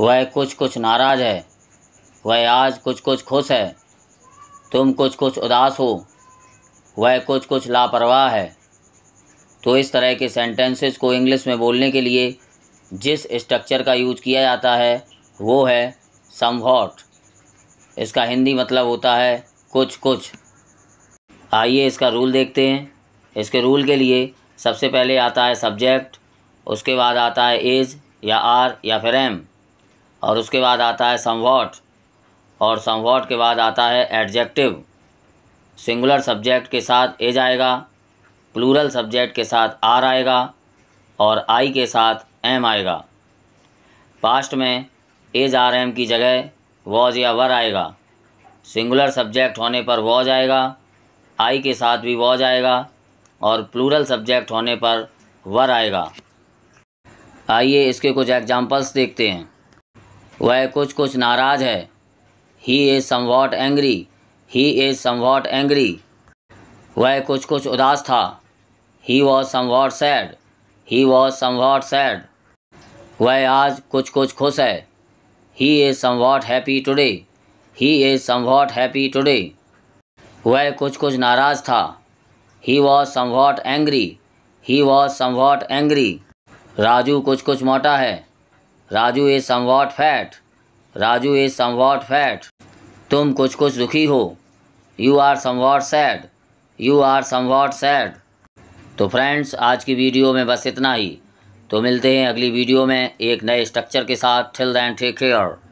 वह कुछ कुछ नाराज है वह आज कुछ कुछ खुश है तुम कुछ कुछ उदास हो वह कुछ कुछ लापरवाह है तो इस तरह के सेंटेंसेस को इंग्लिश में बोलने के लिए जिस स्ट्रक्चर का यूज किया जाता है वो है समवॉट इसका हिंदी मतलब होता है कुछ कुछ आइए इसका रूल देखते हैं इसके रूल के लिए सबसे पहले आता है सब्जेक्ट उसके बाद आता है एज या आर या फिर एम और उसके बाद आता है समवॉट और समवॉट के बाद आता है एडजेक्टिव सिंगुलर सब्जेक्ट के साथ एज आएगा प्लूरल सब्जेक्ट के साथ आर आएगा और आई के साथ एम आएगा पास्ट में एज आर एम की जगह वॉज या वर आएगा सिंगुलर सब्जेक्ट होने पर वॉज आएगा आई के साथ भी वॉज आएगा और प्लूरल सब्जेक्ट होने पर वर आएगा आइए इसके कुछ एग्जाम्पल्स देखते हैं वह कुछ कुछ नाराज़ है he is somewhat angry he is somewhat angry वह कुछ कुछ उदास था he was what sad he was somewhat sad वह आज कुछ कुछ खुश है he is somewhat happy today he is somewhat happy today वह कुछ कुछ नाराज़ था he was somewhat angry he was somewhat angry Raju कुछ कुछ मोटा है Raju is somewhat fat Raju is somewhat fat तुम कुछ कुछ दुखी हो you are what sad you are somewhat sad तो फ्रेंड्स आज की वीडियो में बस इतना ही तो मिलते हैं अगली वीडियो में एक नए स्ट्रक्चर के साथ टिल दैन टेक केयर